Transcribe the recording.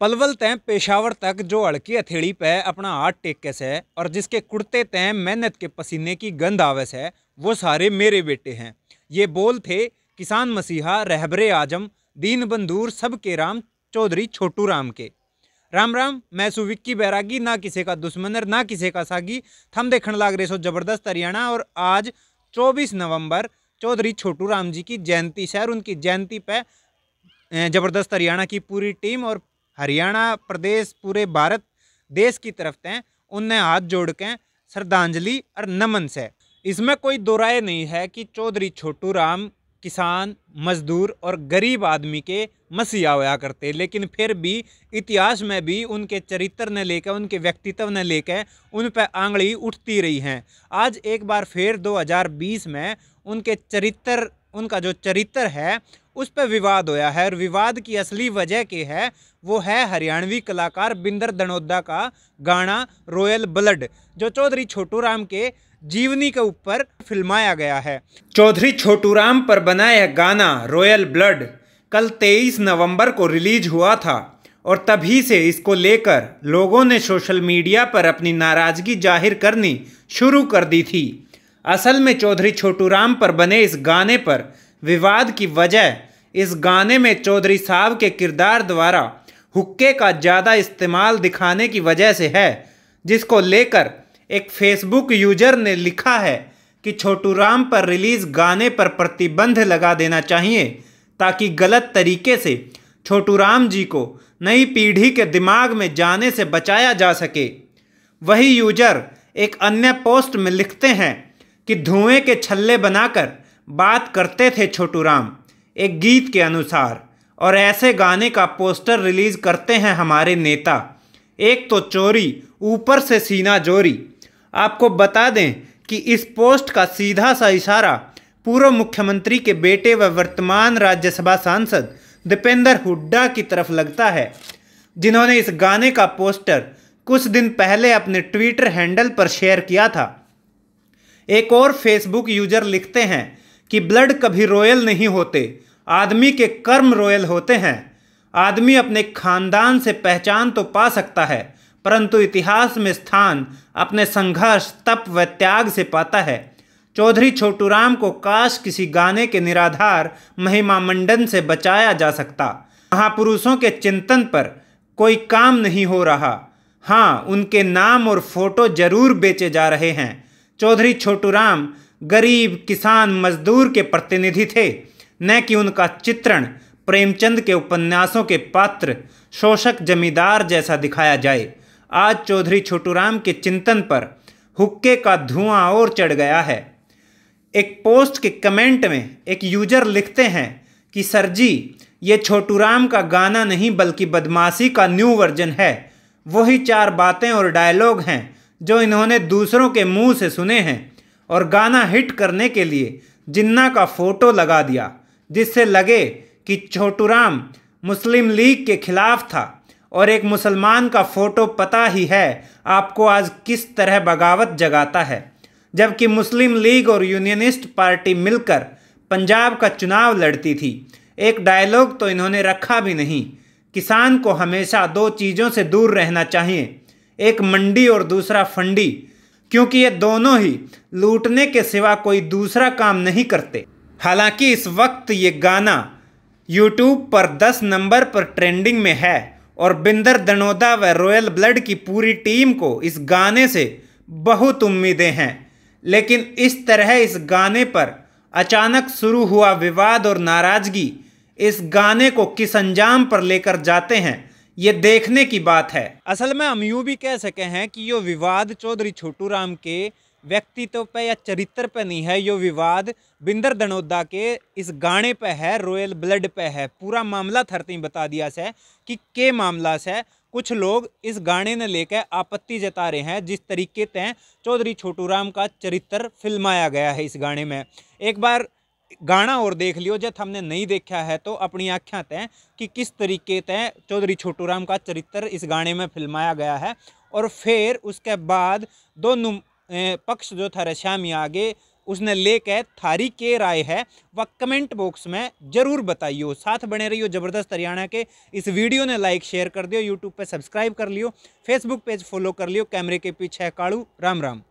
पलवल तय पेशावर तक जो अड़की हथेड़ी पे अपना हाथ टेक के से और जिसके कुर्ते तय मेहनत के पसीने की गंध आवस है वो सारे मेरे बेटे हैं ये बोल थे किसान मसीहा रहबरे आजम दीन बंदूर सब के राम चौधरी छोटू राम के राम राम मैं सुविक्की बैरागी ना किसी का दुश्मनर ना किसी का सागी थम देखण लाग रहे सो जबरदस्त हरियाणा और आज 24 नवंबर चौधरी छोटू राम जी की जयंती शहर उनकी जयंती पे जबरदस्त हरियाणा की पूरी टीम और हरियाणा प्रदेश पूरे भारत देश की तरफ से उनने हाथ जोड़ के श्रद्धांजलि और नमन से इसमें कोई दो राय नहीं है कि चौधरी छोटू राम किसान मजदूर और गरीब आदमी के मसीहा होया करते लेकिन फिर भी इतिहास में भी उनके चरित्र ने लेकर उनके व्यक्तित्व ने लेकर उन पर आंगड़ी उठती रही हैं आज एक बार फिर 2020 में उनके चरित्र उनका जो चरित्र है उस पर विवाद होया है और विवाद की असली वजह की है वो है हरियाणवी कलाकार बिंदर दनोदा का गाना रॉयल ब्लड जो चौधरी छोटू राम के जीवनी के ऊपर फिल्माया गया है चौधरी छोटू राम पर बना यह गाना रॉयल ब्लड कल 23 नवंबर को रिलीज हुआ था और तभी से इसको लेकर लोगों ने सोशल मीडिया पर अपनी नाराज़गी जाहिर करनी शुरू कर दी थी असल में चौधरी छोटू राम पर बने इस गाने पर विवाद की वजह इस गाने में चौधरी साहब के किरदार द्वारा हुक्के का ज़्यादा इस्तेमाल दिखाने की वजह से है जिसको लेकर एक फेसबुक यूजर ने लिखा है कि छोटू राम पर रिलीज़ गाने पर प्रतिबंध लगा देना चाहिए ताकि गलत तरीके से छोटू राम जी को नई पीढ़ी के दिमाग में जाने से बचाया जा सके वही यूजर एक अन्य पोस्ट में लिखते हैं कि धुएं के छल्ले बनाकर बात करते थे छोटू राम एक गीत के अनुसार और ऐसे गाने का पोस्टर रिलीज़ करते हैं हमारे नेता एक तो चोरी ऊपर से सीना जोरी आपको बता दें कि इस पोस्ट का सीधा सा इशारा पूर्व मुख्यमंत्री के बेटे व वर्तमान राज्यसभा सांसद दीपेंद्र हुड्डा की तरफ लगता है जिन्होंने इस गाने का पोस्टर कुछ दिन पहले अपने ट्विटर हैंडल पर शेयर किया था एक और फेसबुक यूजर लिखते हैं कि ब्लड कभी रॉयल नहीं होते आदमी के कर्म रॉयल होते हैं आदमी अपने खानदान से पहचान तो पा सकता है परंतु इतिहास में स्थान अपने संघर्ष तप व त्याग से पाता है चौधरी छोटूराम को काश किसी गाने के निराधार महिमा मंडन से बचाया जा सकता महापुरुषों के चिंतन पर कोई काम नहीं हो रहा हाँ उनके नाम और फोटो जरूर बेचे जा रहे हैं चौधरी राम गरीब किसान मजदूर के प्रतिनिधि थे न कि उनका चित्रण प्रेमचंद के उपन्यासों के पात्र शोषक जमींदार जैसा दिखाया जाए आज चौधरी छोटूराम के चिंतन पर हुक्के का धुआं और चढ़ गया है एक पोस्ट के कमेंट में एक यूजर लिखते हैं कि सर जी ये छोटूराम का गाना नहीं बल्कि बदमाशी का न्यू वर्जन है वही चार बातें और डायलॉग हैं जो इन्होंने दूसरों के मुंह से सुने हैं और गाना हिट करने के लिए जिन्ना का फोटो लगा दिया जिससे लगे कि छोटूराम मुस्लिम लीग के खिलाफ था और एक मुसलमान का फ़ोटो पता ही है आपको आज किस तरह बगावत जगाता है जबकि मुस्लिम लीग और यूनियनिस्ट पार्टी मिलकर पंजाब का चुनाव लड़ती थी एक डायलॉग तो इन्होंने रखा भी नहीं किसान को हमेशा दो चीज़ों से दूर रहना चाहिए एक मंडी और दूसरा फंडी क्योंकि ये दोनों ही लूटने के सिवा कोई दूसरा काम नहीं करते हालांकि इस वक्त ये गाना यूट्यूब पर 10 नंबर पर ट्रेंडिंग में है और बिंदर दनोदा व रॉयल ब्लड की पूरी टीम को इस गाने से बहुत उम्मीदें हैं लेकिन इस तरह इस गाने पर अचानक शुरू हुआ विवाद और नाराज़गी इस गाने को किस अंजाम पर लेकर जाते हैं ये देखने की बात है असल में हम यूँ भी कह सके हैं कि यो विवाद चौधरी छोटू राम के व्यक्तित्व पे या चरित्र पे नहीं है यो विवाद बिंदर दनोदा के इस गाने पे है रॉयल ब्लड पे है पूरा मामला थरती बता दिया से कि के मामला से कुछ लोग इस गाने ने लेकर आपत्ति जता रहे हैं जिस तरीके से चौधरी छोटू राम का चरित्र फिल्माया गया है इस गाने में एक बार गाना और देख लियो जब हमने नहीं देखा है तो अपनी आख्या तय कि किस तरीके तय चौधरी छोटू राम का चरित्र इस गाने में फिल्माया गया है और फिर उसके बाद दोनों पक्ष जो था रश्यामी आगे उसने लेके थारी के राय है वह कमेंट बॉक्स में ज़रूर बताइयो साथ बने रहियो ज़बरदस्त हरियाणा के इस वीडियो ने लाइक शेयर कर दियो यूट्यूब पर सब्सक्राइब कर लियो फेसबुक पेज फॉलो कर लियो कैमरे के पीछे कालू राम राम